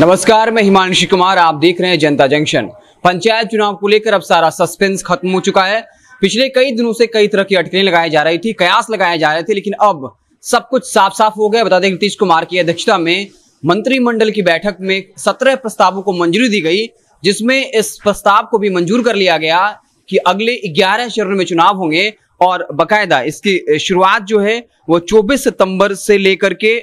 नमस्कार मैं हिमांशु कुमार आप देख रहे हैं जनता जंक्शन पंचायत चुनाव को लेकर अब सारा सस्पेंस खत्म हो चुका है पिछले कई दिनों से कई तरह की अटकलें लगाई जा रही थी कयास लगाए जा रहे थे लेकिन अब सब कुछ साफ साफ हो गया बता दें नीतीश कुमार की अध्यक्षता में मंत्रिमंडल की बैठक में सत्रह प्रस्तावों को मंजूरी दी गई जिसमें इस प्रस्ताव को भी मंजूर कर लिया गया कि अगले ग्यारह चरण में चुनाव होंगे और बाकायदा इसकी शुरुआत जो है वो चौबीस सितंबर से लेकर के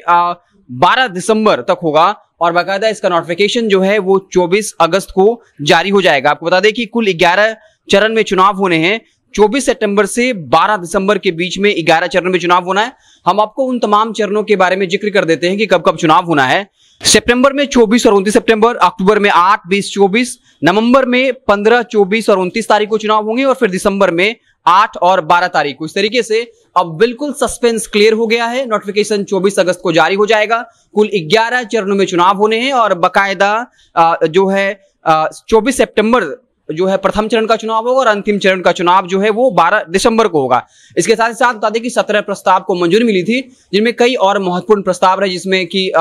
बारह दिसंबर तक होगा और बाकायदा इसका नोटिफिकेशन जो है वो 24 अगस्त को जारी हो जाएगा आपको बता दें कि कुल 11 चरण में चुनाव होने हैं 24 सितंबर से 12 दिसंबर के बीच में ग्यारह चरण में चुनाव होना है हम आपको उन तमाम चरणों के बारे में जिक्र कर देते हैं कि कब कब चुनाव होना है सितंबर में 24 और 29 सितंबर, अक्टूबर में 8, 20, 24, नवंबर में 15, 24 और 29 तारीख को चुनाव होंगे और फिर दिसंबर में 8 और 12 तारीख को इस तरीके से अब बिल्कुल सस्पेंस क्लियर हो गया है नोटिफिकेशन 24 अगस्त को जारी हो जाएगा कुल 11 चरणों में चुनाव होने हैं और बकायदा जो है 24 सितंबर जो है प्रथम चरण का चुनाव होगा और अंतिम चरण का चुनाव जो है वो 12 दिसंबर को होगा इसके साथ ही साथ बता दें कि सत्रह प्रस्ताव को मंजूरी मिली थी जिनमें कई और महत्वपूर्ण प्रस्ताव रहे जिसमें कि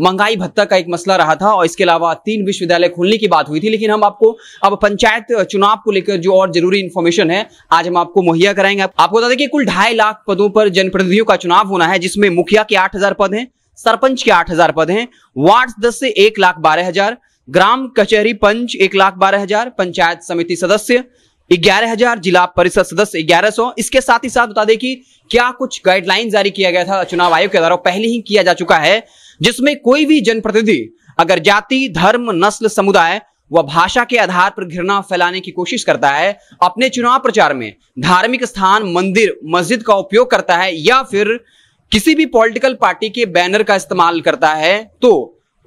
महंगाई भत्ता का एक मसला रहा था और इसके अलावा तीन विश्वविद्यालय खोलने की बात हुई थी लेकिन हम आपको अब पंचायत चुनाव को लेकर जो और जरूरी इन्फॉर्मेशन है आज हम आपको मुहैया कराएंगे आपको बता दें कि कुल ढाई लाख पदों पर जनप्रतिनिधियों का चुनाव होना है जिसमें मुखिया के आठ पद हैं सरपंच के आठ हजार पद हैं वार्ड दस से एक लाख बारह हजार ग्राम कचहरी पंच एक लाख बारह हजार पंचायत समिति सदस्य ग्यारह हजार जिला परिषद सदस्य ग्यारह सौ इसके साथ ही साथ बता दें कि क्या कुछ गाइडलाइन जारी किया गया था चुनाव आयोग के द्वारा पहले ही किया जा चुका है जिसमें कोई भी जनप्रतिनिधि अगर जाति धर्म नस्ल समुदाय वह भाषा के आधार पर घृणा फैलाने की कोशिश करता है अपने चुनाव प्रचार में धार्मिक स्थान मंदिर मस्जिद का उपयोग करता है या फिर किसी भी पॉलिटिकल पार्टी के बैनर का इस्तेमाल करता है तो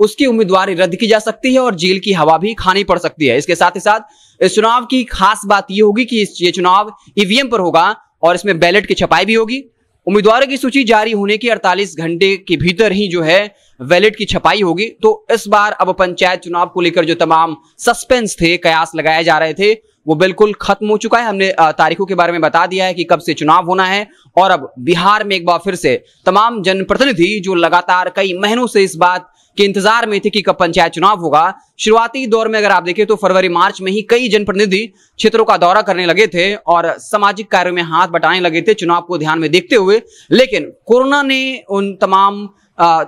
उसकी उम्मीदवारी रद्द की जा सकती है और जेल की हवा भी खानी पड़ सकती है इसके साथ ही साथ इस चुनाव की खास बात यह होगी कि ये चुनाव ईवीएम पर होगा और इसमें बैलेट की छपाई भी होगी उम्मीदवारों की सूची जारी होने की 48 घंटे के भीतर ही जो है बैलेट की छपाई होगी तो इस बार अब पंचायत चुनाव को लेकर जो तमाम सस्पेंस थे कयास लगाए जा रहे थे वो बिल्कुल खत्म हो चुका है हमने तारीखों के बारे में बता दिया है कि कब से चुनाव होना है और अब बिहार में एक बार फिर से तमाम जनप्रतिनिधि जो लगातार कई महीनों से इस बात के इंतजार में थे कि कब पंचायत चुनाव होगा शुरुआती दौर में अगर आप देखें तो फरवरी मार्च में ही कई जनप्रतिनिधि क्षेत्रों का दौरा करने लगे थे और सामाजिक कार्यों में हाथ बटाने लगे थे चुनाव को ध्यान में देखते हुए लेकिन कोरोना ने उन तमाम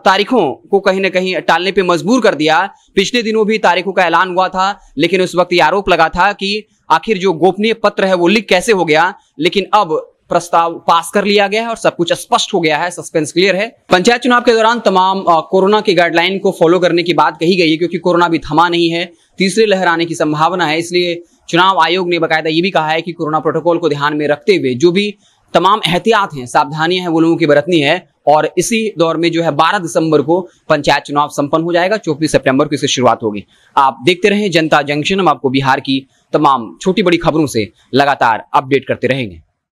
तारीखों को कहीं ना कहीं टालने पर मजबूर कर दिया पिछले दिनों भी तारीखों का ऐलान हुआ था लेकिन उस वक्त ये आरोप लगा था कि आखिर जो गोपनीय पत्र है वो लीक कैसे हो गया लेकिन अब प्रस्ताव पास कर लिया गया है और सब कुछ स्पष्ट हो गया है सस्पेंस क्लियर है पंचायत चुनाव के दौरान तमाम कोरोना की गाइडलाइन को फॉलो करने की बात कही गई है क्योंकि कोरोना भी थमा नहीं है तीसरी लहर आने की संभावना है इसलिए चुनाव आयोग ने बकायदा ये भी कहा है कि कोरोना प्रोटोकॉल को ध्यान में रखते हुए जो भी तमाम एहतियात हैं सावधानियां हैं वो लोगों की बरतनी है और इसी दौर में जो है 12 दिसंबर को पंचायत चुनाव संपन्न हो जाएगा चौबीस सितंबर को इसकी शुरुआत होगी आप देखते रहें जनता जंक्शन हम आपको बिहार की तमाम छोटी बड़ी खबरों से लगातार अपडेट करते रहेंगे